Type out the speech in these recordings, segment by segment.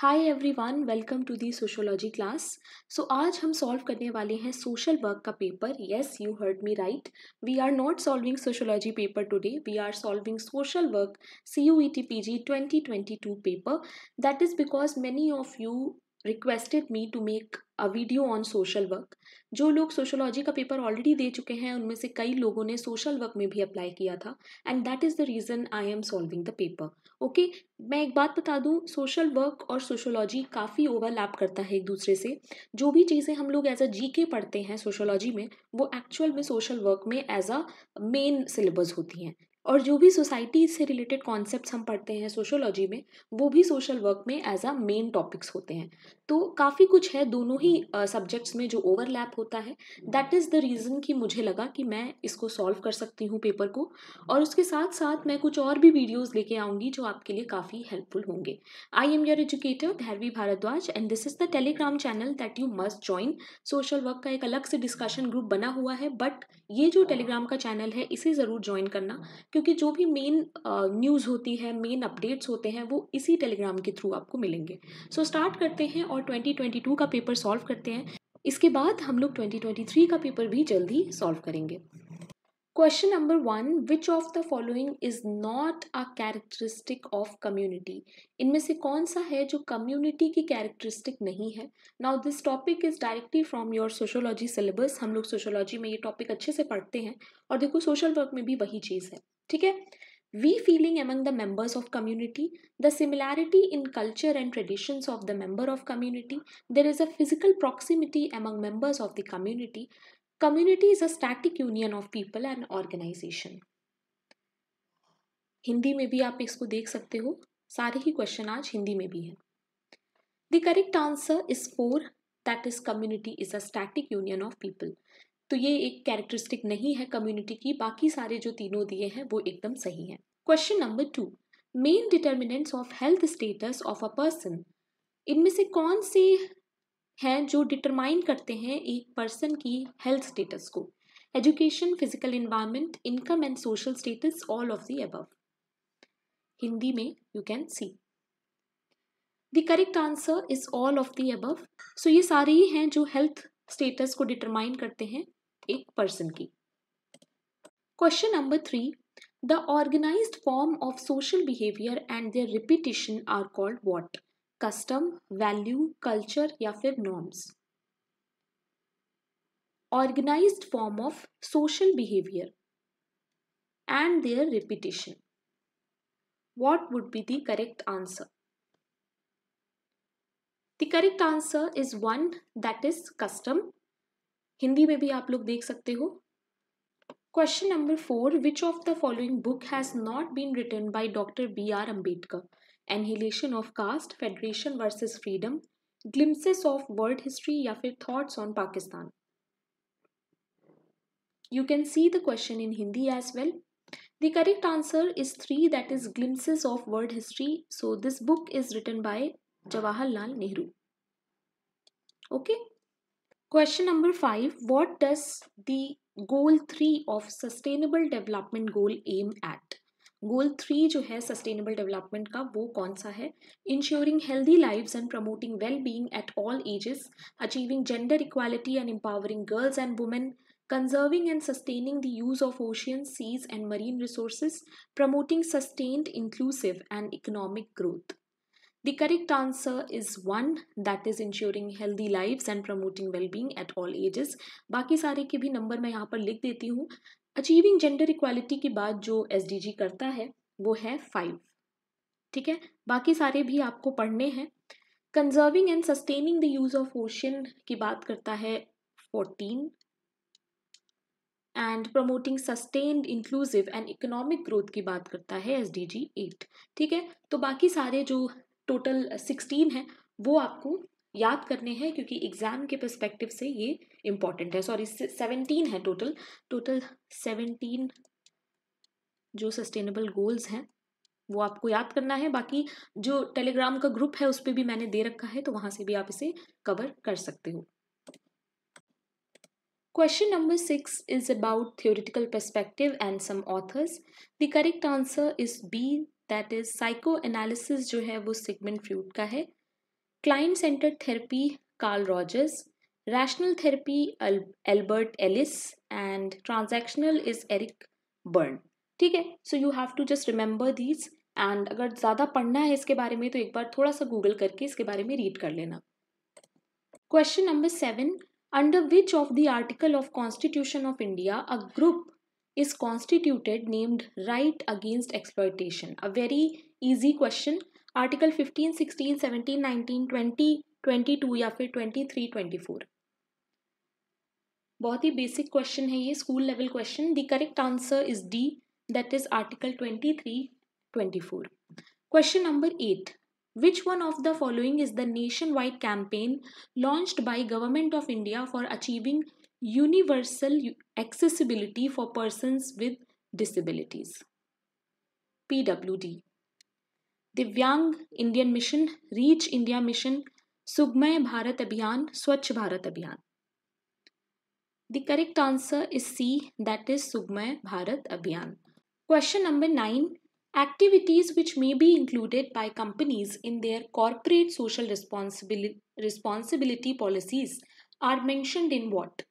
High everyone welcome to the sociology class so आज हम solve करने वाले हैं सोशल वर्क का paper yes you heard me right we are not solving sociology paper today we are solving social work C U E T P G twenty twenty two paper that is because many of you requested me to make a video on social work जो लोग sociology का paper already दे चुके हैं उनमें से कई लोगों ने सोशल वर्क में भी अप्लाई किया था and that is the reason I am solving the paper okay मैं एक बात बता दूँ सोशल वर्क और सोशोलॉजी काफ़ी ओवरलैप करता है एक दूसरे से जो भी चीज़ें हम लोग एज अ जी के पढ़ते हैं सोशोलॉजी में वो एक्चुअल में सोशल वर्क में एज अ मेन सिलेबस होती हैं और जो भी सोसाइटी से रिलेटेड कॉन्सेप्ट हम पढ़ते हैं सोशोलॉजी में वो भी सोशल वर्क में एज अ मेन टॉपिक्स होते हैं तो काफ़ी कुछ है दोनों ही सब्जेक्ट्स में जो ओवरलैप होता है दैट इज़ द रीज़न कि मुझे लगा कि मैं इसको सॉल्व कर सकती हूँ पेपर को और उसके साथ साथ मैं कुछ और भी वीडियोज़ लेके आऊँगी जो आपके लिए काफ़ी हेल्पफुल होंगे I am your educator Bhairavi Bhardwaj and this is the Telegram channel that you must join social work का एक अलग से डिस्कशन ग्रुप बना हुआ है बट ये जो टेलीग्राम का चैनल है इसे ज़रूर ज्वाइन करना क्योंकि जो भी मेन न्यूज़ होती है मेन अपडेट्स होते हैं वो इसी टेलीग्राम के थ्रू आपको मिलेंगे सो so, स्टार्ट करते हैं और 2022 का पेपर सॉल्व करते हैं इसके बाद हम लोग 2023 का पेपर भी जल्द ही सॉल्व करेंगे question number one which of the following is not a characteristic of community इनमें से कौन सा है जो कम्युनिटी की कैरेक्टरिस्टिक नहीं है now this topic is directly from your sociology syllabus हम लोग सोशोलॉजी में ये टॉपिक अच्छे से पढ़ते हैं और देखो सोशल वर्क में भी वही चीज़ है ठीक है we feeling among the members of community the similarity in culture and traditions of the member of community there is a physical proximity among members of the community community is a static union of people and organisation Hindi में भी आप इसको देख सकते हो सारे ही question आज हिंदी में भी हैं the correct answer is four that is community is a static union of people तो ये एक कैरेक्टरिस्टिक नहीं है कम्युनिटी की बाकी सारे जो तीनों दिए हैं वो एकदम सही हैं question number two main determinants of health status of a person इनमें से कौन से हैं जो डिटरमाइन करते हैं एक पर्सन की हेल्थ स्टेटस को education physical environment income and social status all of the above Hindi में you can see the correct answer is all of the above so ये सारे ही हैं जो हेल्थ स्टेटस को डिटरमाइन करते हैं एक पर्सन की question number three the organise form of social behaviour and their repetition are called what custom value culture या फिर norms organise form of social behaviour and their repetition what would be the correct answer the correct answer is one that is custom Hindi में भी आप लोग देख सकते हो question number four which of the following book has not been written by doctor B are Ambedkar Annihilation of caste, federation versus freedom, glimpses of world history, or फिर thoughts on Pakistan. You can see the question in Hindi as well. The correct answer is 3 that is glimpses of world history. So this book is written by Jawaharlal Nehru. Okay. Question number 5. What does the goal 3 of sustainable development goal aim at? Goal three जो है sustainable development का वो कौन सा है ensuring healthy lifes and promoting well being at all ages achieving gender equality and empowering girls and women conserving and sustaining the use of ocean seas and marine resources promoting sustained inclusive and economic growth the correct answer is one that is ensuring healthy lives and promoting well being at all ages बाकी सारे के भी number मैं यहाँ पर लिख देती हूँ अचीविंग जेंडर इक्वालिटी की बात जो एस करता है वो है फाइव ठीक है बाकी सारे भी आपको पढ़ने हैं conserving and sustaining the use of ocean की बात करता है fourteen and promoting sustained inclusive and economic growth की बात करता है एस डी जी एट ठीक है तो बाकी सारे जो टोटल सिक्सटीन हैं वो आपको याद करने हैं क्योंकि एग्ज़ाम के परस्पेक्टिव से ये इम्पॉर्टेंट है सॉरी सेवनटीन है टोटल टोटल सेवनटीन जो सस्टेनेबल गोल्स हैं वो आपको याद करना है बाकी जो टेलीग्राम का ग्रुप है उस पर भी मैंने दे रखा है तो वहाँ से भी आप इसे कवर कर सकते हो question number six is about theoretical perspective and some authors the correct answer is B that is psycho analysis जो है वो सिगमेंट फ्रूट का है client centre therapy Carl Rogers Rational therapy, Al Albert Ellis, and transactional is Eric Byrne. ठीक है so you have to just remember these and अगर ज़्यादा पढ़ना है इसके बारे में तो एक बार थोड़ा सा गूगल करके इसके बारे में रीड कर लेना question number seven under which of the article of constitution of India a group is constituted named right against exploitation a very easy question article 15 16 17 19 20 22 या फिर 23 24 बहुत ही बेसिक क्वेश्चन है ये school level question the correct answer is D that is article twenty three twenty four question number eight which one of the following is the nationwide campaign launch by government of India for achieving universal accessibility for person with disabilities P W D Divyang Indian mission reach India mission Sugamya Bharat Abhiyan Swachh Bharat अभियान The correct answer is C that is Sugmay Bharat Abhiyan. Question number 9 Activities which may be included by companies in their corporate social responsibility policies are mentioned in what?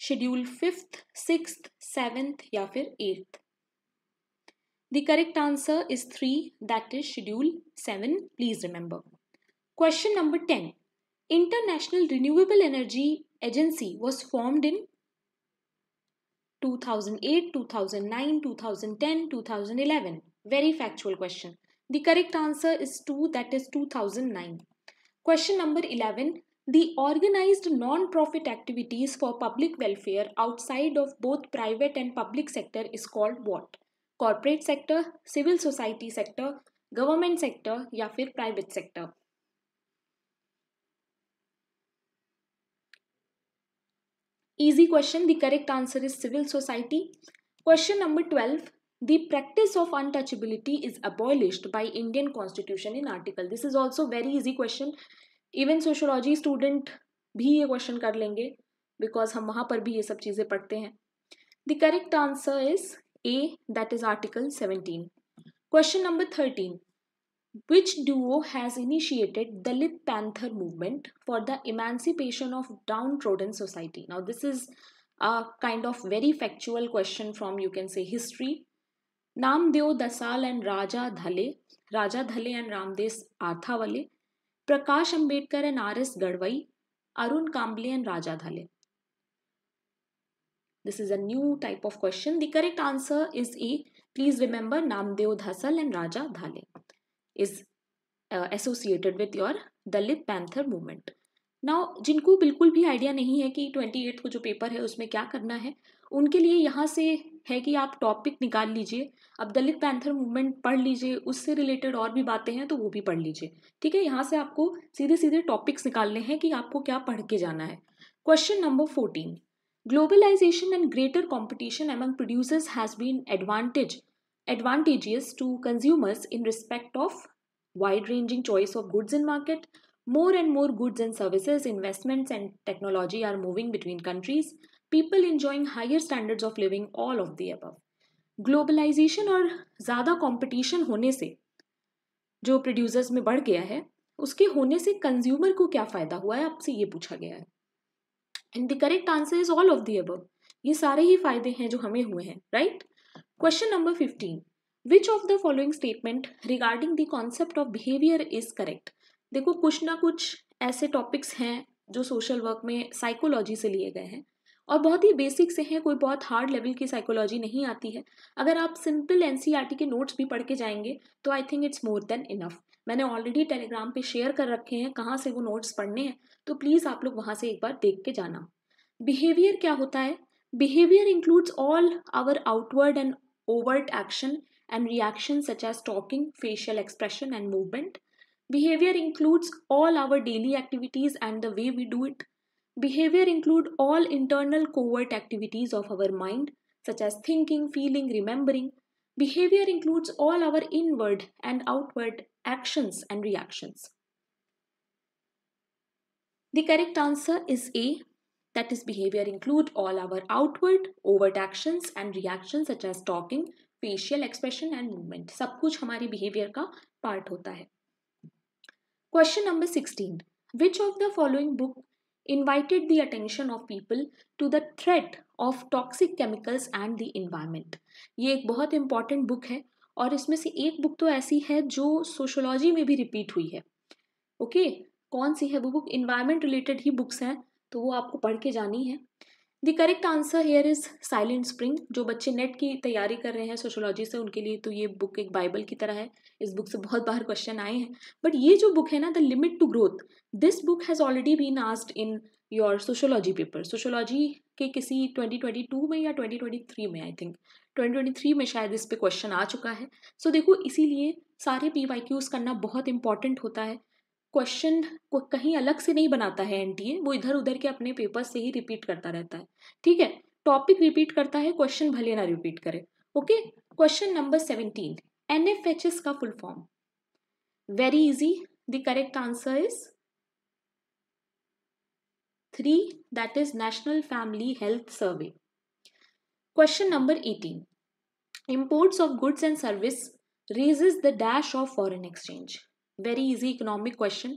Schedule fifth, sixth, seventh, Yafir eighth. The correct answer is three, that is Schedule seven. Please remember. Question number ten: International Renewable Energy agency was formed in 2008, 2009, 2010, 2011. Very factual question. The correct answer is 2 that is 2009. Question number 11. The organized non-profit activities for public welfare outside of both private and public sector is called what? Corporate sector, civil society sector, government sector या private sector. Easy question. The correct answer is civil society. Question number 12. The practice of untouchability is abolished by Indian constitution in article. This is also very easy question. Even sociology student भी ये question कर लेंगे because हम वहाँ पर भी ये सब चीज़ें पढ़ते हैं the correct answer is A that is article seventeen question number thirteen Which duo has initiated Dalit Panther movement for the emancipation of downtrodden society? Now, this is a kind of very factual question from you can say history. namdev Dasal and Raja Dhale, Raja Dhale and Ramdes athawale Prakash Ambedkar and R.S. Gadwai, Arun Kambli and Raja Dhale. This is a new type of question. The correct answer is A. Please remember namdev dasal and Raja Dhale. Is associated with your Dalit panther movement now जिनको बिल्कुल भी idea नहीं है कि twenty eight को जो paper है उसमें क्या करना है उनके लिए यहाँ से है कि आप टॉपिक निकाल लीजिए अब दलित पैंथर मूवमेंट पढ़ लीजिए उससे रिलेटेड और भी बातें हैं तो वो भी पढ़ लीजिए ठीक है यहाँ से आपको सीधे सीधे टॉपिक्स निकालने हैं कि आपको क्या पढ़ के जाना है question number fourteen globalisation and greater competition among producers has been advantage advantages to consumers in respect of wide ranging choice of goods in market more and more goods and services investments and technology are moving between countries people enjoying higher standards of living all of the above globalisation और ज़्यादा competition होने से जो producers में बढ़ गया है उसके होने से कंज्यूमर को क्या फ़ायदा हुआ है आपसे ये पूछा गया है and the correct answer is all of the above ये सारे ही फायदे हैं जो हमें हुए हैं right question number fifteen which of the following statement regarding the concept of behaviour is correct देखो कुछ ना कुछ ऐसे टॉपिक्स हैं जो सोशल वर्क में साइकोलॉजी से लिए गए हैं और बहुत ही बेसिक से हैं कोई बहुत हार्ड लेवल की साइकोलॉजी नहीं आती है अगर आप सिंपल एन e के नोट्स भी पढ़ के जाएंगे तो I think it's more than enough मैंने ऑलरेडी टेलीग्राम पे शेयर कर रखे हैं कहाँ से वो नोट्स पढ़ने हैं तो प्लीज़ आप लोग वहाँ से एक बार देख के जाना बिहेवियर क्या होता है behaviour includes all our outward and overt action and reactions such as talking, facial expression, and movement. Behavior includes all our daily activities and the way we do it. Behavior include all internal covert activities of our mind such as thinking, feeling, remembering. Behavior includes all our inward and outward actions and reactions. The correct answer is A. That is, behavior include all our outward, overt actions and reactions such as talking, facial expression and movement. सब कुछ हमारे behavior का part होता है Question number 16. Which of the following book invited the attention of people to the threat of toxic chemicals and the environment? ये एक बहुत important book है और इसमें से एक बुक तो ऐसी है जो सोशोलॉजी में भी रिपीट हुई है ओके okay? कौन सी है वो बुक इन्वायरमेंट रिलेटेड ही बुक्स हैं तो वो आपको पढ़ के जानी है the correct answer here is Silent Spring जो बच्चे नेट की तैयारी कर रहे हैं सोशोलॉजी से उनके लिए तो ये बुक एक बाइबल की तरह है इस बुक से बहुत बार क्वेश्चन आए हैं बट ये जो बुक है ना the limit to growth this book has already been asked in your sociology paper sociology के किसी ट्वेंटी ट्वेंटी टू में या ट्वेंटी ट्वेंटी थ्री में I think twenty twenty three में शायद इस पर क्वेश्चन आ चुका है सो so, देखो इसीलिए सारे पी वाई क्यूज़ करना बहुत इंपॉर्टेंट होता है क्वेश्चन को कहीं अलग से नहीं बनाता है एनटीए वो इधर उधर के अपने पेपर से ही रिपीट करता रहता है ठीक है टॉपिक रिपीट करता है क्वेश्चन भले ना रिपीट करे okay question number seventeen N F H S का full form very easy the correct answer is three that is national family health survey question number eighteen imports of goods and service raises the dash of foreign exchange very easy economic question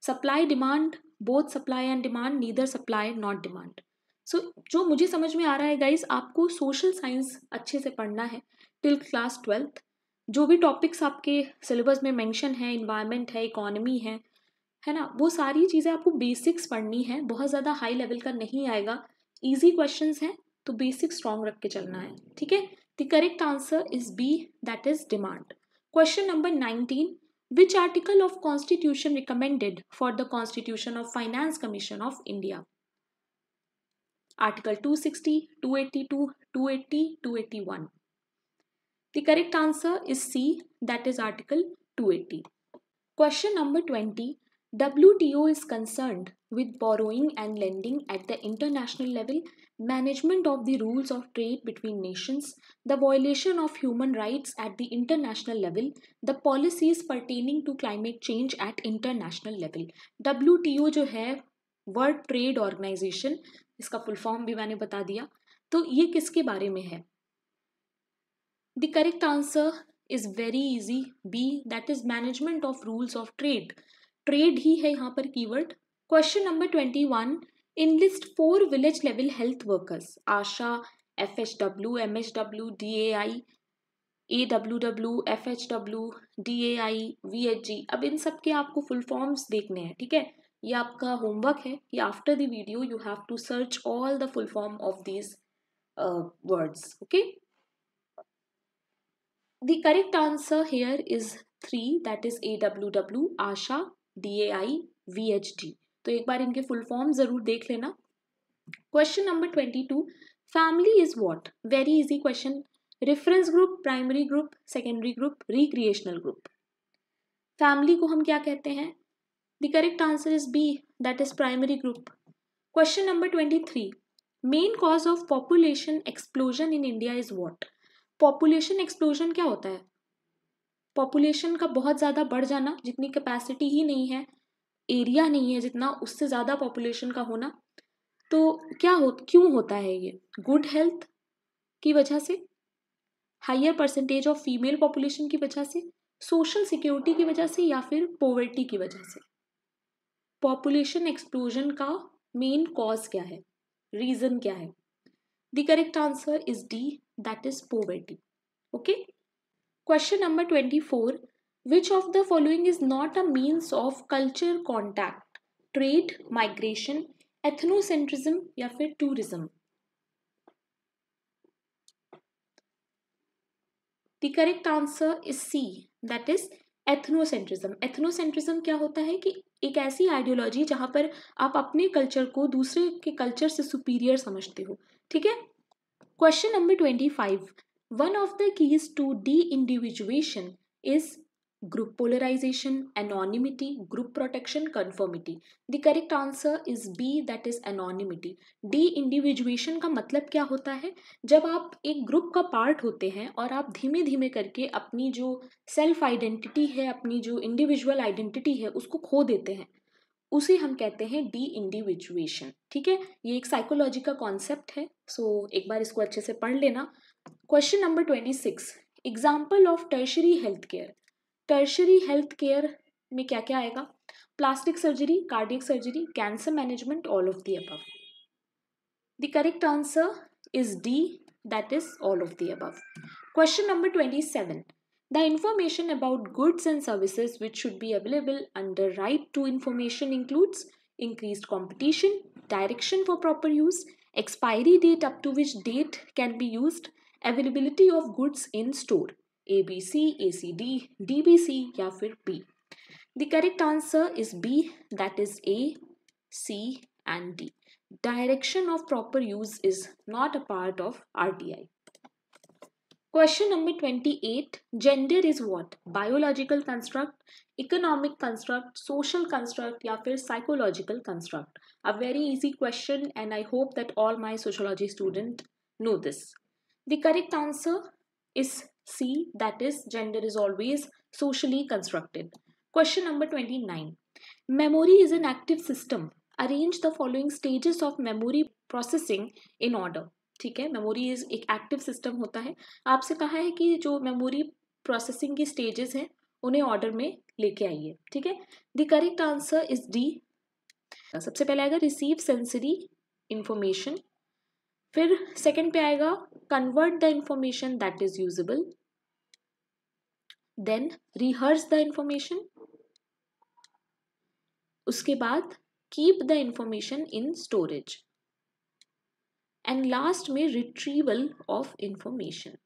supply demand both supply and demand neither supply not demand so so, जो मुझे समझ में आ रहा है guys आपको social science अच्छे से पढ़ना है टिल क्लास ट्वेल्थ जो भी टॉपिक्स आपके सिलेबस में मेंशन है इन्वायरमेंट है इकोनॉमी है है ना वो सारी चीज़ें आपको बेसिक्स पढ़नी है बहुत ज़्यादा हाई लेवल का नहीं आएगा ईजी क्वेश्चन हैं तो बेसिक स्ट्रॉन्ग रख के चलना है ठीक है the correct answer is B that is demand question number nineteen Which article of constitution recommended for the constitution of Finance Commission of India? Article 260, 282, 280, 281. The correct answer is C that is article 280. Question number 20. WTO is concerned with borrowing and lending at the international level, management of the rules of trade between nations, the violation of human rights at the international level, the policies pertaining to climate change at international level. WTO जो है World Trade Organization इसका full form भी मैंने बता दिया तो ये किसके बारे में है The correct answer is very easy B that is management of rules of trade. Trade ही है यहाँ पर keyword question number twenty one in list four village level health workers ASHA F H W M H W D A I A W W F H W D A I V H G अब इन सब के आपको full forms देखने हैं ठीक है ये आपका होमवर्क है कि after the video you have to search all the full form of these words okay answer here is three that is A W W ASHA D A I V H D तो एक बार इनके full form ज़रूर देख लेना question number twenty two family is what very easy question reference group primary group secondary group recreational group family को हम क्या कहते हैं the correct answer is B that is primary group question number twenty three main cause of population explosion in India is what population explosion क्या होता है population का बहुत ज़्यादा बढ़ जाना जितनी कैपेसिटी ही नहीं है एरिया नहीं है जितना उससे ज़्यादा पॉपुलेशन का होना तो क्या हो क्यों होता है ये गुड हेल्थ की वजह से higher percentage of female population की वजह से सोशल सिक्योरिटी की वजह से या फिर पोवर्टी की वजह से पॉपुलेशन एक्सप्लोजन का मेन कॉज क्या है रीज़न क्या है the correct answer is D that is poverty okay question number twenty four which of the following is not a means of culture contact trade migration ethnocentrism या फिर tourism The correct answer is C. That is ethnocentrism. Ethnocentrism क्या होता है कि एक ऐसी ideology जहाँ पर आप अपने कल्चर को दूसरे के कल्चर से सुपीरियर समझते हो ठीक है question number twenty five One of the keys to de-individuation is group polarization, anonymity, group protection, conformity. The correct answer is B that is anonymity. De-individuation का मतलब क्या होता है जब आप एक ग्रुप का पार्ट होते हैं और आप धीमे धीमे करके अपनी जो सेल्फ आइडेंटिटी है अपनी जो इंडिविजुअल आइडेंटिटी है उसको खो देते हैं उसे हम कहते हैं डी इंडिविजुएशन ठीक है ये एक साइकोलॉजी का कॉन्सेप्ट है सो so, एक बार इसको अच्छे से पढ़ लेना question number twenty six example of tertiary health care tertiary health care में क्या क्या आएगा plastic surgery cardiac surgery cancer management all of the above the correct answer is D that is all of the above question number twenty seven The information about goods and services which should be available under right to information includes increased competition, direction for proper use, expiry date up to which date can be used, Availability of goods in store. A B C A C D D B C या फिर B the correct answer is B that is A C and D direction Question number 28 Gender is what? Biological construct, economic construct, social construct, or psychological construct. A very easy question, and I hope that all my sociology students know this. The correct answer is C, that is, gender is always socially constructed. Question number 29. Memory is an active system. Arrange the following stages of memory processing in order. ठीक है memory is एक active system होता है आपसे कहा है कि जो मेमोरी प्रोसेसिंग की स्टेजेस हैं उन्हें ऑर्डर में लेके आइए ठीक है the correct answer is D सबसे पहले आएगा रिसीव सेंसरी इंफॉर्मेशन फिर सेकंड पे आएगा convert the information that is usable then rehearse the information उसके बाद keep the information in storage and last में रिट्रीवल ऑफ इंफॉर्मेशन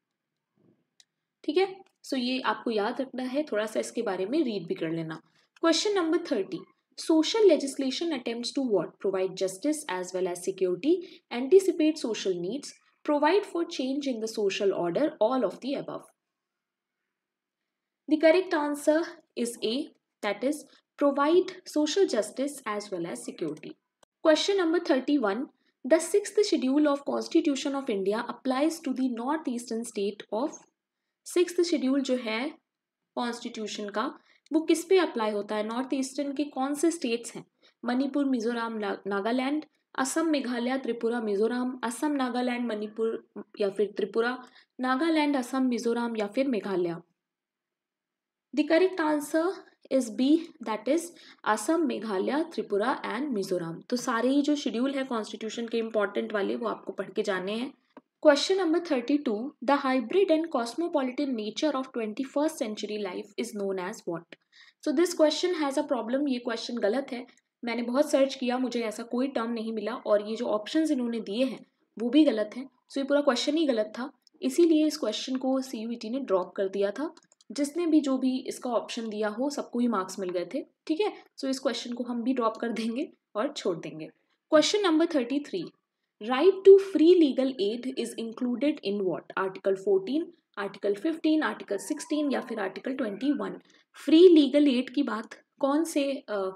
ठीक है सो ये आपको याद रखना है थोड़ा सा इसके बारे में रीड भी कर लेना question number thirty Social legislation attempts to what? Provide justice as well as security, anticipate social needs, provide for change in the social order, all of the above. The correct answer is A, that is, provide social justice as well as security. Question number 31. The sixth schedule of Constitution of India applies to the northeastern state of Sixth schedule जो है Constitution का वो किस पे apply होता है north eastern के कौन से स्टेट्स हैं मणिपुर मिजोरम नागालैंड असम मेघालय त्रिपुरा मिजोरम असम नागालैंड मणिपुर या फिर त्रिपुरा नागालैंड असम मिजोरम या फिर Meghalaya the correct answer is B that is Assam Meghalaya Tripura and Mizoram तो सारे ही जो शेड्यूल है कॉन्स्टिट्यूशन के इंपॉर्टेंट वाले वो आपको पढ़ के जाने हैं Question number 32. The hybrid and cosmopolitan nature of 21st century life is known as what? So this question has a problem. ये question गलत है मैंने बहुत सर्च किया मुझे ऐसा कोई टर्म नहीं मिला और ये जो ऑप्शन इन्होंने दिए हैं वो भी गलत हैं सो so ये पूरा क्वेश्चन ही गलत था इसीलिए इस क्वेश्चन को सी यू टी ने ड्रॉप कर दिया था जिसने भी जो भी इसका ऑप्शन दिया हो सबको ही मार्क्स मिल गए थे ठीक है सो so इस क्वेश्चन को हम भी ड्रॉप कर देंगे और छोड़ देंगे question number thirty three right to free legal aid is included in what article fourteen article fifteen article sixteen या फिर article twenty one free legal aid की बात कौन से uh,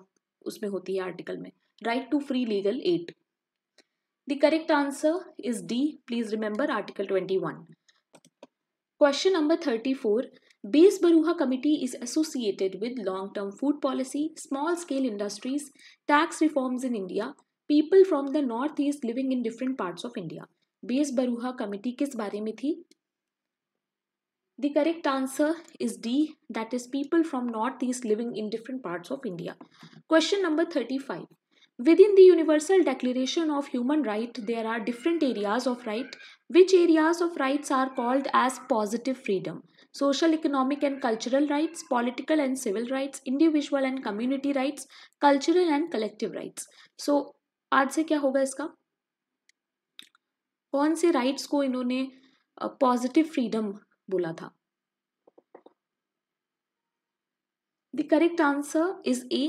उसमें होती है आर्टिकल में right to free legal aid the correct answer is D please remember article twenty one question number thirty four Bezbaruah committee is associated with long term food policy small scale industries tax reforms in India People from the north east living in different parts of India Bezbaruah committee किस बारे The correct answer is D, that is people from Northeast living in different parts of India. Question number 35. Within the Universal Declaration of Human Rights, there are different areas of right. Which areas of rights are called as positive freedom? Social, economic and cultural rights, political and civil rights, individual and community rights, cultural and collective rights. So, आठ से क्या होगा इसका कौन से rights को इन्होंने positive freedom बोला था the correct answer is A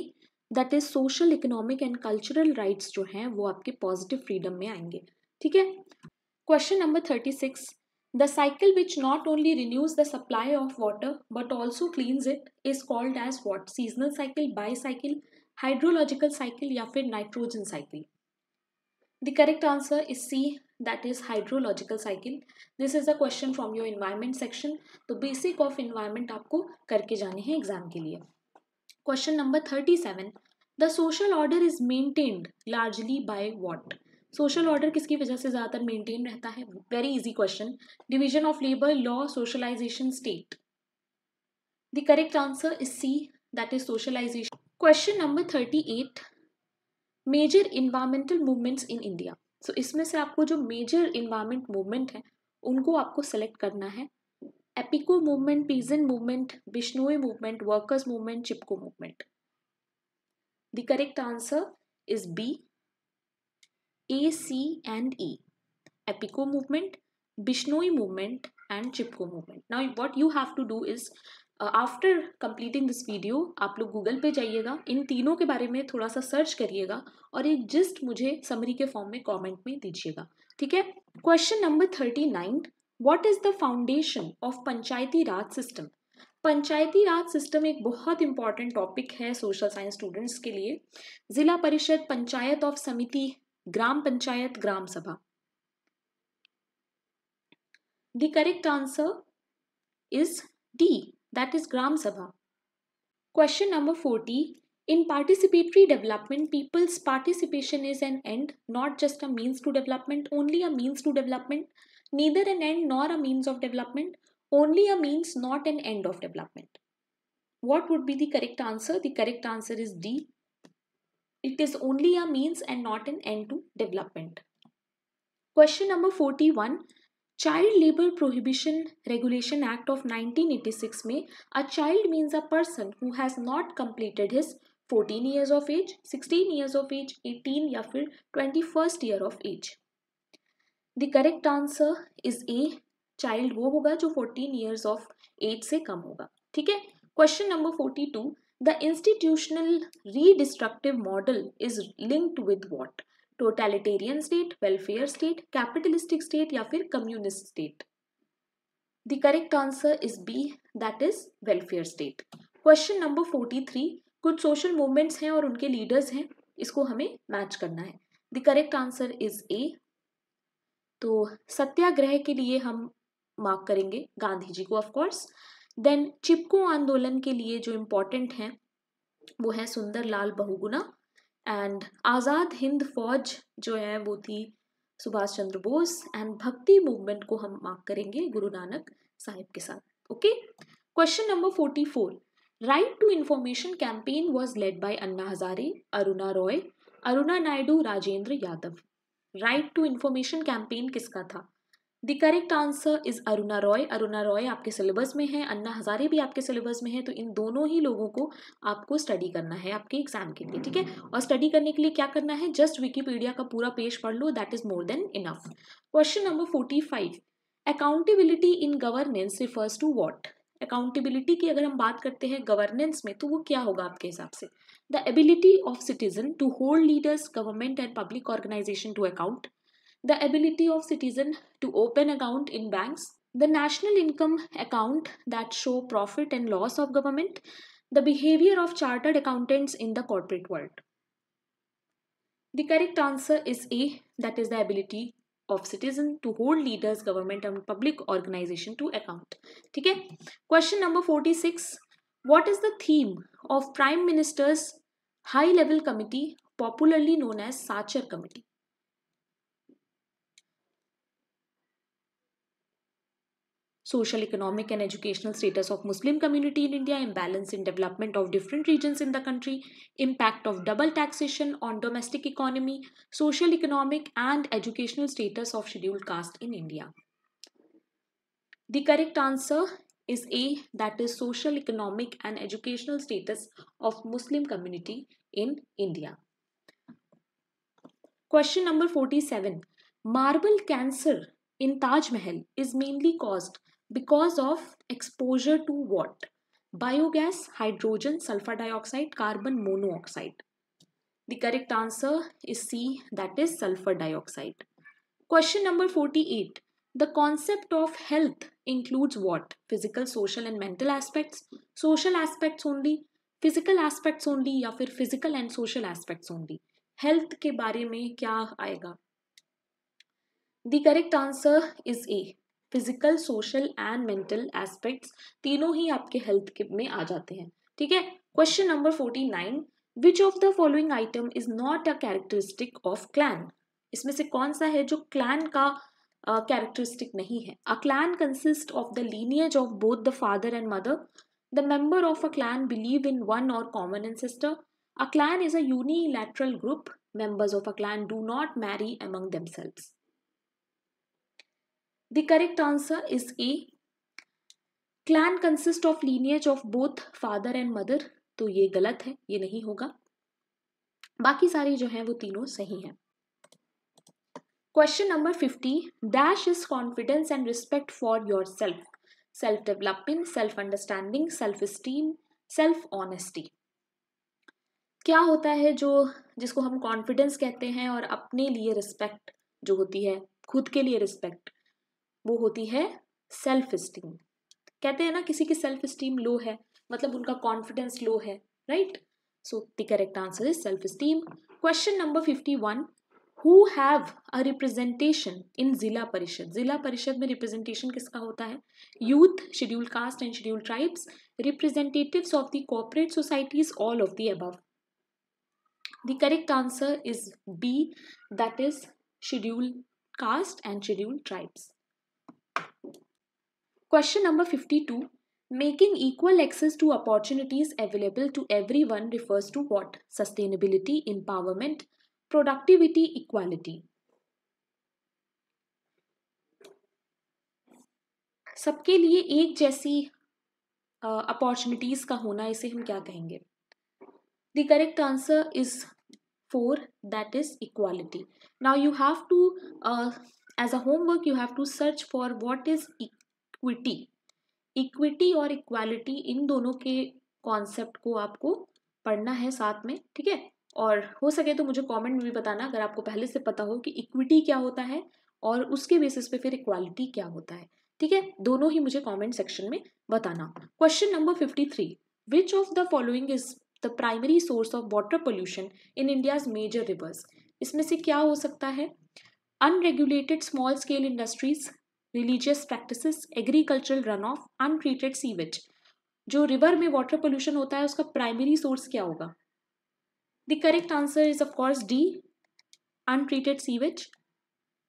that is social economic and cultural rights जो हैं वो आपके पॉजिटिव फ्रीडम में आएंगे ठीक है question number thirty six the cycle which not only renews the supply of water but also cleans it is called as what seasonal cycle bi cycle hydrological cycle या फिर nitrogen cycle The correct answer is C that is hydrological cycle. This is a question from your environment section. तो basic of environment aapko karke jane hain exam ke liye Question number 37 the social order is maintained largely by what social order किसकी वजह से ज़्यादातर maintain रहता है very easy question division of labour law socialization state the correct answer is C that is socialization question number thirty eight major environmental movements in India so इसमें से आपको जो मेजर इन्वायरमेंट मूवमेंट है उनको आपको select करना है Appiko movement pigeon movement Bishnoi movement workers movement Chipko movement the correct answer is B A C and E Appiko movement Bishnoi movement and Chipko movement now what you have to do is after completing this video आप लोग Google पे जाइएगा इन तीनों के बारे में थोड़ा सा सर्च करिएगा और एक जिस्ट मुझे समरी के फॉर्म में कमेंट में दीजिएगा ठीक है question number thirty nine what is the foundation of panchayati raj system panchayati raj system एक बहुत इंपॉर्टेंट टॉपिक है सोशल साइंस स्टूडेंट्स के लिए जिला परिषद पंचायत ऑफ समिति ग्राम panchayat gram sabha the correct answer is D that is Gram Sabha. Question number 40. In participatory development, people's participation is an end, not just a means to development, only a means to development, neither an end nor a means of development, only a means, not an end of development. What would be the correct answer? The correct answer is D. It is only a means and not an end to development. Question number 41. Child labour prohibition regulation act of 1986 में a child means a person who has not completed his 14 years of age 16 years of age 18 या फिर 21st year of age the correct answer is A child वो होगा जो 14 years of as से कम होगा ठीक है question number 42 the institutional redistributive model is linked with what totalitarian state welfare state capitalistic state या फिर communist state the correct answer is B that is welfare state question number forty three कुछ social movements हैं और उनके leaders हैं इसको हमें match करना है the correct answer is A तो सत्याग्रह के लिए हम मार्क करेंगे गांधी जी को ऑफकोर्स देन चिपको आंदोलन के लिए जो इम्पोर्टेंट हैं वो है सुंदरलाल बहुगुना एंड आज़ाद हिंद फौज जो है वो थी सुभाष चंद्र बोस एंड भक्ति मूवमेंट को हम मार्क करेंगे गुरु नानक साहिब के साथ okay question number forty four right to information campaign was led by Anna Hazare Aruna Roy Aruna Naidu Rajendra Yadav right to information campaign किसका था the correct answer is Aruna Roy Aruna Roy आपके सिलेबस में है अन्ना हजारे भी आपके सिलेबस में है तो इन दोनों ही लोगों को आपको स्टडी करना है आपके एग्जाम के लिए ठीक है और स्टडी करने के लिए क्या करना है जस्ट विकीपीडिया का पूरा पेज पढ़ लो that is more than enough question number forty five accountability in governance refers to what accountability की अगर हम बात करते हैं गवर्नेंस में तो वो क्या होगा आपके हिसाब से the ability of citizen to hold leaders government and public organization to account the ability of citizen to open account in banks, the national income account that show profit and loss of government, the behavior of chartered accountants in the corporate world. The correct answer is A, that is the ability of citizen to hold leaders, government and public organization to account. Okay. Question number 46 what is the theme of prime minister's high level committee popularly known as Sachar committee social, economic and educational status of Muslim community in India, imbalance in development of different regions in the country, impact of double taxation on domestic economy, social, economic and educational status of scheduled caste in India. The correct answer is A that is social, economic and educational status of Muslim community in India. Question number 47. Marble cancer in Taj Mahal is mainly caused because of exposure to what? Biogas, hydrogen, sulfur dioxide, carbon monoxide. The correct answer is C, that is sulfur dioxide. Question number 48. The concept of health includes what? Physical, social and mental aspects. Social aspects only, physical aspects only या फिर physical and social aspects only. Health ke baare mein kya आएगा? The correct answer is A. Physical social and mental aspects तीनों ही आपके health में आ जाते हैं ठीक है question number forty nine which of the following item is not a characteristic of clan इसमें से कौन सा है जो क्लैन का कैरेक्टरिस्टिक uh, नहीं है a clan consist of the lineage of both the father and mother the member of a clan believe in one और common ancestor a clan is a unilateral group members of a clan do not marry among themselves The correct answer is A. Clan consist of lineage of both father and mother. तो ये गलत है ये नहीं होगा बाकी सारी जो है वो तीनों सही हैं question number fifty dash is confidence and respect for yourself self self self understanding self esteem self honesty क्या होता है जो जिसको हम कॉन्फिडेंस कहते हैं और अपने लिए रिस्पेक्ट जो होती है खुद के लिए रिस्पेक्ट वो होती है सेल्फ स्टीम कहते हैं ना किसी की सेल्फ स्टीम लो है मतलब उनका कॉन्फिडेंस लो है right so the correct answer is self esteem question number fifty one who have a representation in zila parishad zila parishad में रिप्रेजेंटेशन किसका होता है youth scheduled caste and scheduled tribes representative of the cooperative societies all of the above the correct answer is B that is scheduled caste and scheduled tribes Question number 52 Making equal access to opportunities available to everyone refers to what? Sustainability, empowerment, productivity, equality. सबके लिए एक जैसी opportunities का होना इसे हम क्या कहेंगे the correct answer is four that is equality now you have to as a homework you have to search for what is equity equity और इक्वालिटी इन दोनों के कॉन्सेप्ट को आपको पढ़ना है साथ में ठीक है और हो सके तो मुझे कमेंट में भी बताना अगर आपको पहले से पता हो कि इक्विटी क्या होता है और उसके बेसिस पे फिर इक्वालिटी क्या होता है ठीक है दोनों ही मुझे कमेंट सेक्शन में बताना question number fifty three which of the following is the primary source of water pollution in India's major rivers इसमें से क्या हो सकता है unregulated small scale industries religious practices agricultural runoff untreated sewage जो river में वाटर पोल्यूशन होता है उसका प्राइमरी सोर्स क्या होगा the correct answer is of course D untreated sewage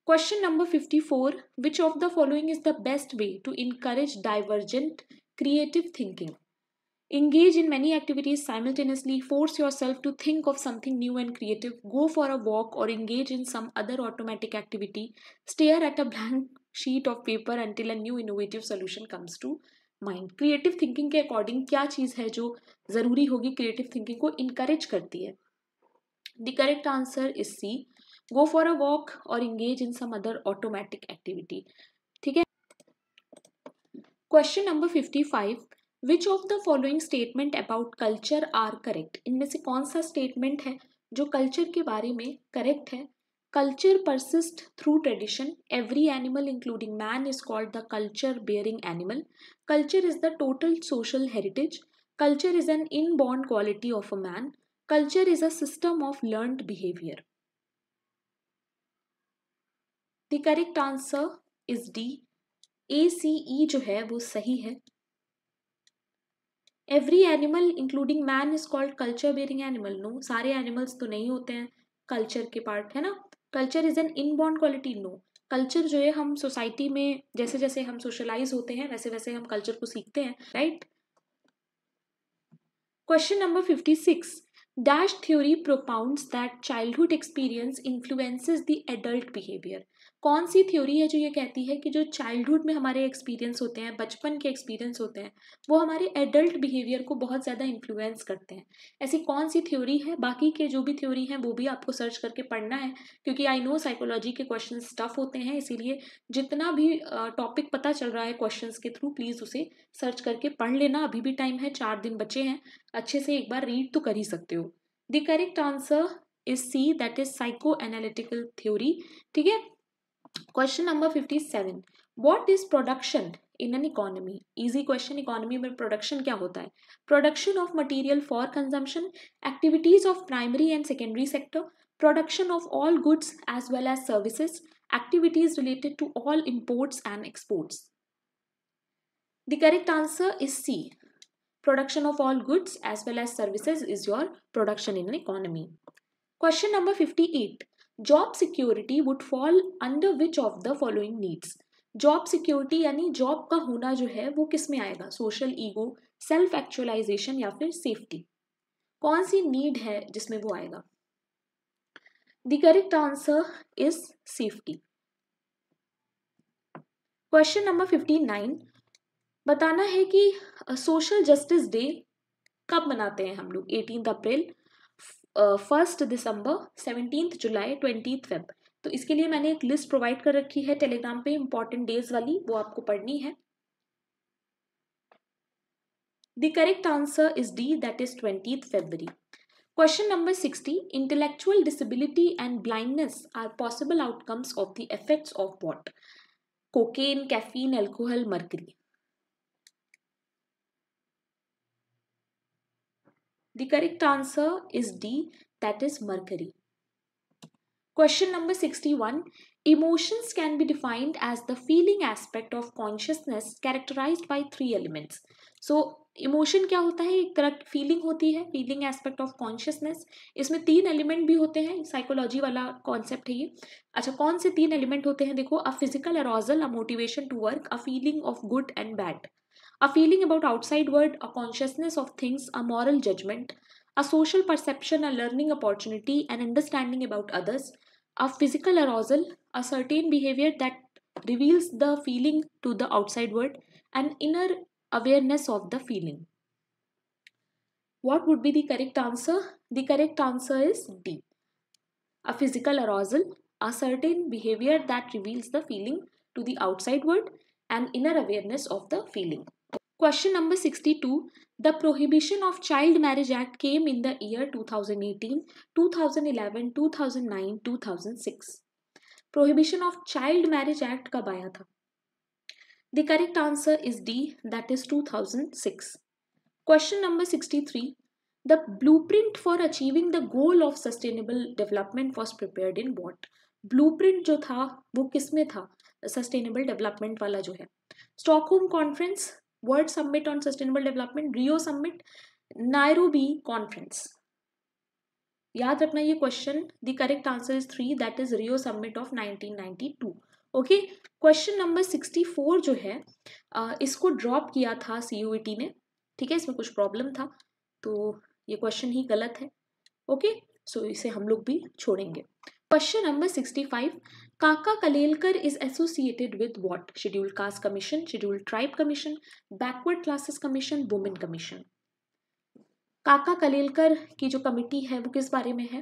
question number fifty four which of the following is the best way to encourage divergent creative thinking Engage in many activities simultaneously, force yourself to think of something new and creative, go for a walk or engage in some other automatic activity, stare at a blank sheet of paper until a new innovative solution comes to mind. Creative thinking. According, according क्या चीज़ है जो ज़रूरी होगी creative thinking को encourage करती है the correct answer is C go for a walk और engage in some other automatic activity ठीक है question number which of the following statement about culture are correct इनमें से कौन सा स्टेटमेंट है जो कल्चर के बारे में करेक्ट है culture persist through tradition every animal including man is called the culture bearing animal culture is the total social heritage culture is an inborn quality of a man culture is a system of learned behaviour the correct answer is D A C E जो है वो सही है every animal including man is called culture bearing animal no सारे animals तो नहीं होते हैं कल्चर के पार्ट है ना culture is an inborn quality no culture जो है हम सोसाइटी में जैसे जैसे हम सोशलाइज होते हैं वैसे वैसे हम कल्चर को सीखते हैं right question number fifty six dash theory propound that childhood experience influences the adult behaviour कौन सी थ्योरी है जो ये कहती है कि जो चाइल्डहुड में हमारे एक्सपीरियंस होते हैं बचपन के एक्सपीरियंस होते हैं वो हमारे एडल्ट बिहेवियर को बहुत ज़्यादा इन्फ्लुएंस करते हैं ऐसी कौन सी थ्योरी है बाकी के जो भी थ्योरी हैं वो भी आपको सर्च करके पढ़ना है क्योंकि आई नो साइकोलॉजी के क्वेश्चन टफ होते हैं इसीलिए जितना भी टॉपिक पता चल रहा है क्वेश्चन के थ्रू प्लीज़ उसे सर्च करके पढ़ लेना अभी भी टाइम है चार दिन बचे हैं अच्छे से एक बार रीड तो कर ही सकते हो the correct answer is C that is psycho analytical theory ठीक है Question number 57. What is production in an economy? Easy question. Economy में production क्या होता है? Production of material for consumption, activities of primary and secondary sector, production of all goods as well as services, activities related to all imports and exports. The correct answer is C. Production of all goods as well as services is your production in an economy. Question number 58. Job security would fall under which of the following needs job security यानी job का होना जो है वो किस में आएगा social ego self actualisation या फिर सेफ्टी कौन सी नीड है जिसमें वो आएगा the correct answer is safety question number fifty nine बताना है कि सोशल जस्टिस डे कब मनाते हैं हम लोग eighteen April first December seventeenth July twenty Feb तो इसके लिए मैंने एक लिस्ट प्रोवाइड कर रखी है टेलीग्राम पे इंपॉर्टेंट डेज वाली वो आपको पढ़नी है the correct answer is D that is twenty February question number sixty intellectual disability and blindness are possible outcomes of the effects of what cocaine caffeine alcohol mercury The correct answer is D, that is mercury. Question number 61. Emotions can be defined as the feeling aspect of consciousness characterized by three elements. So, emotion क्या होता है एक तरह feeling होती है feeling aspect of consciousness इसमें तीन element भी होते हैं साइकोलॉजी वाला कॉन्सेप्ट है ये अच्छा कौन से तीन एलिमेंट होते हैं देखो a physical arousal a motivation to work a feeling of good and bad a feeling about outside world, a consciousness of things, a moral judgment, a social perception, a learning opportunity, an understanding about others, a physical arousal, a certain behavior that reveals the feeling to the outside world, an inner awareness of the feeling. What would be the correct answer? The correct answer is D. A physical arousal, a certain behavior that reveals the feeling to the outside world, an inner awareness of the feeling. Question number 62. The Prohibition of Child Marriage Act came in the year 2018, 2011, 2009, 2006. Prohibition of Child Marriage Act कब आया tha. The correct answer is D, that is 2006. Question number 63. The blueprint for achieving the goal of sustainable development was prepared in what? Blueprint jo tha, wo किस में था sustainable development वाला जो है Stockholm World Summit on Sustainable Development, Rio Summit, Nairobi conference याद रखना ये question the correct answer is three that is Rio summit of 1992 okay question number 64 जो है इसको ड्रॉप किया था सी e ने ठीक है इसमें कुछ प्रॉब्लम था तो ये क्वेश्चन ही गलत है ओके okay? सो so, इसे हम लोग भी छोड़ेंगे question number 65 Kaka Kalelkar is associated with what Scheduled caste commission Scheduled tribe commission backward classes Commission, Women Commission. काका कलेलकर की जो कमिटी है वो किस बारे में है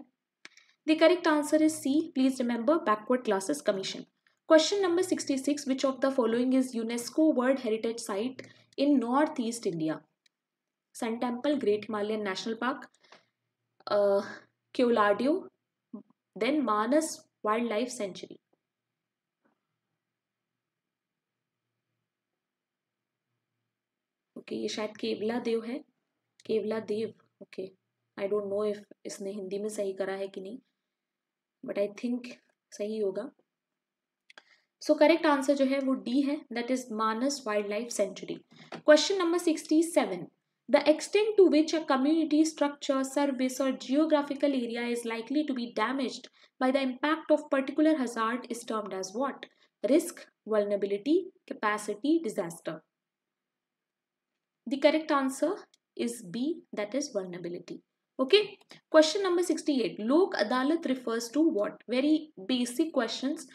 the correct answer is C please remember backward classes commission question number sixty six which of the following is UNESCO world heritage site in north east India sun temple great Himalayan national park Keoladeo then Manas wildlife sanctuary okay ये शायद Keoladeo है Keoladeo okay I don't know if इसने हिंदी में सही करा है कि नहीं बट आई थिंक सही होगा सो करेक्ट आंसर जो है वो डी है that is Manas wildlife sanctuary question number sixty seven the extent to which a community structure service और geographical area is likely to be damage by the impact of particular hazard is termed as what risk vulnerability capacity disaster The correct answer is B that is vulnerability. Okay. Question number 68. Lok Adalat refers to what? Very basic questions.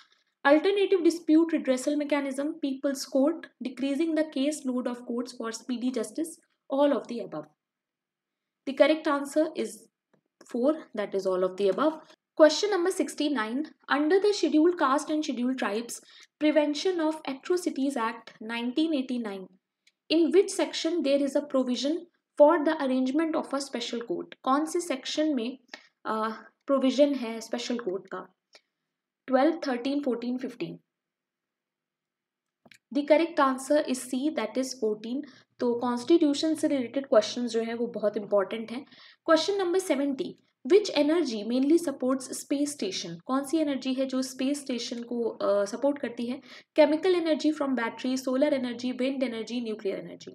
Alternative dispute redressal mechanism, people's court, decreasing the case load of courts for speedy justice, all of the above. The correct answer is 4 that is all of the above. Question number 69. Under the Scheduled Caste and Scheduled Tribes Prevention of Atrocities Act 1989, in which section there is a provision for the arrangement of a special court कौन से section में provision uh, है special court का twelve thirteen fourteen fifteen the correct answer is C that is fourteen तो constitution से related question जो है वो बहुत इंपॉर्टेंट हैं question number seventy which energy mainly supports space station कौन सी एनर्जी है जो स्पेस स्टेशन को सपोर्ट uh, करती है chemical energy from battery solar energy wind energy nuclear energy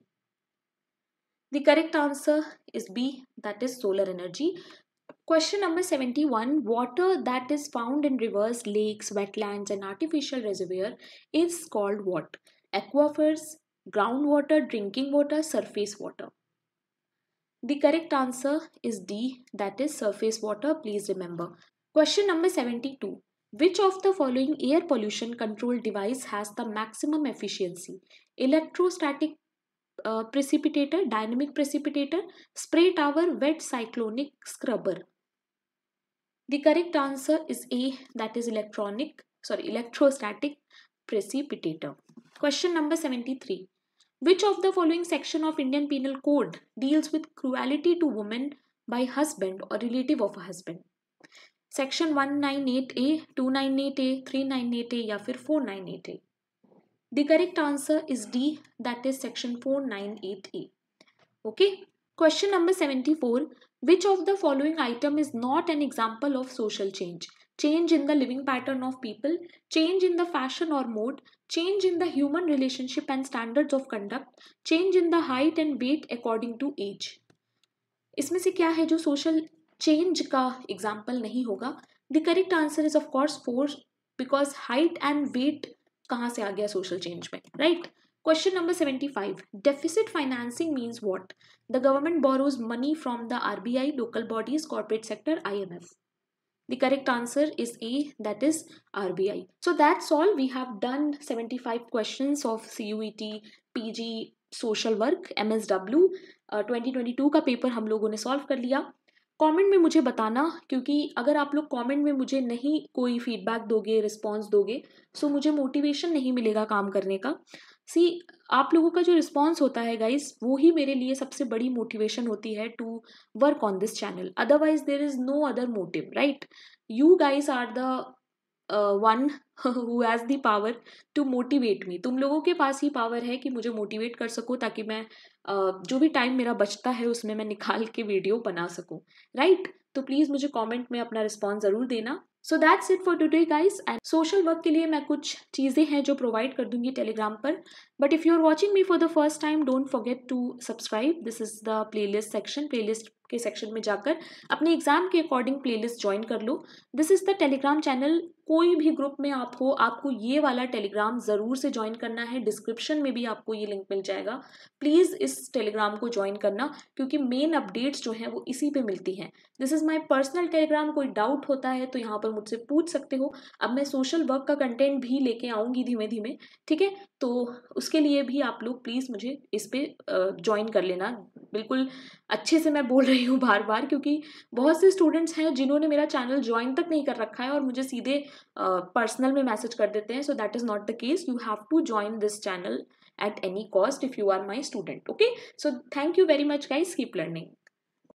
the correct answer is B that is solar energy question number seventy one water that is found in rivers lakes wetland and artificial reservoir is called what aquifers ground water drinking water surface water The correct answer is D, that is surface water, please remember. Question number 72. Which of the following air pollution control device has the maximum efficiency? Electrostatic uh, precipitator, dynamic precipitator, spray tower, wet cyclonic scrubber. The correct answer is A, that is electronic, sorry, electrostatic precipitator. Question number 73. Which of the following section of Indian Penal Code deals with cruelty to woman by husband or relative of a husband? Section 198 198A, 298A, 398A या फिर 498A. The correct answer is D, that is section 498A. Okay. Question number 74. Which of the following item is not an example of social change? change in the living pattern of people, change in the fashion or mode, change in the human relationship and standards of conduct, change in the height and weight according to age. इसमें से क्या है जो social change का example नहीं होगा correct answer is of course four because height and weight कहाँ से आ गया social change में right? Question number 75. Deficit financing means what? The government borrows money from the RBI, local bodies, corporate sector, IMF. The correct answer is a that is RBI. So that's all. We have done 75 questions of CUET, PG, social work M S W twenty twenty two का paper हम लोगों ने solve कर लिया comment में मुझे बताना क्योंकि अगर आप लोग कमेंट में मुझे नहीं कोई फीडबैक दोगे रिस्पांस दोगे सो मुझे मोटिवेशन नहीं मिलेगा काम करने का सी आप लोगों का जो रिस्पॉन्स होता है गाइज वो ही मेरे लिए सबसे बड़ी मोटिवेशन होती है to work on this channel otherwise there is no other motive right you guys are the one who has the power to motivate me तुम लोगों के पास ही पावर है कि मुझे मोटिवेट कर सको ताकि मैं uh, जो भी टाइम मेरा बचता है उसमें मैं निकाल के वीडियो बना सकूँ राइट right? तो प्लीज़ मुझे कॉमेंट में अपना रिस्पॉन्स ज़रूर देना so that's it for today guys and social work के लिए मैं कुछ चीज़ें हैं जो प्रोवाइड कर दूंगी टेलीग्राम पर but if you are watching me for the first time don't forget to subscribe this is the playlist section playlist के सेक्शन में जाकर अपने एग्जाम के अकॉर्डिंग प्लेलिस्ट ज्वाइन कर लो this is the Telegram channel कोई भी ग्रुप में आप हो आपको ये वाला टेलीग्राम ज़रूर से ज्वाइन करना है डिस्क्रिप्शन में भी आपको ये लिंक मिल जाएगा प्लीज़ इस टेलीग्राम को ज्वाइन करना क्योंकि मेन अपडेट्स जो हैं वो इसी पे मिलती हैं this is my personal Telegram कोई डाउट होता है तो यहाँ पर मुझसे पूछ सकते हो अब मैं सोशल वर्क का कंटेंट भी लेके आऊंगी धीमे धीमे ठीक है तो उसके लिए भी आप लोग प्लीज़ मुझे इस पर ज्वाइन कर लेना बिल्कुल अच्छे से मैं बोल रही हूँ बार बार क्योंकि बहुत से स्टूडेंट्स हैं जिन्होंने मेरा चैनल ज्वाइन तक नहीं कर रखा है और मुझे सीधे पर्सनल में मैसेज कर देते हैं so that is not the case you have to join this channel at any cost if you are my student okay so thank you very much guys keep learning